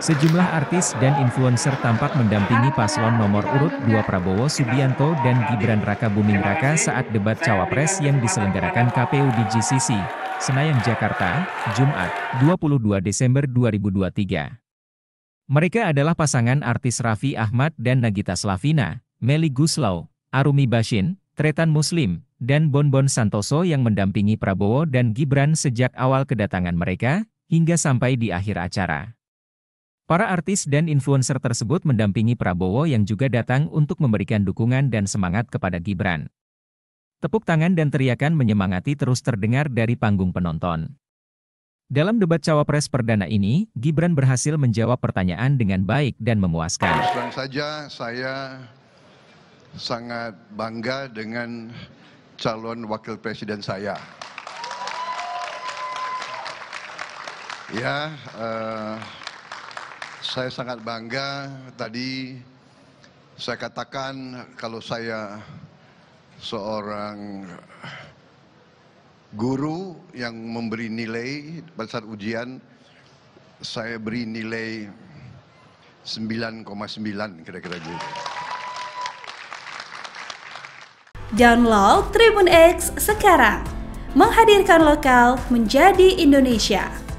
Sejumlah artis dan influencer tampak mendampingi paslon nomor urut 2 Prabowo Subianto dan Gibran Raka Buming Raka saat debat cawapres yang diselenggarakan KPU di GCC, Senayan Jakarta, Jumat, 22 Desember 2023. Mereka adalah pasangan artis Raffi Ahmad dan Nagita Slavina, Meli Guslau, Arumi Bashin, Tretan Muslim, dan Bonbon Santoso yang mendampingi Prabowo dan Gibran sejak awal kedatangan mereka, hingga sampai di akhir acara. Para artis dan influencer tersebut mendampingi Prabowo yang juga datang untuk memberikan dukungan dan semangat kepada Gibran. Tepuk tangan dan teriakan menyemangati terus terdengar dari panggung penonton. Dalam debat cawapres perdana ini, Gibran berhasil menjawab pertanyaan dengan baik dan memuaskan. Terus saja saya sangat bangga dengan calon wakil presiden saya. ya eh, saya sangat bangga tadi saya katakan kalau saya seorang guru yang memberi nilai pada saat ujian saya beri nilai 9,9 kira-kira gitu. Download Tribun X sekarang. Menghadirkan lokal menjadi Indonesia.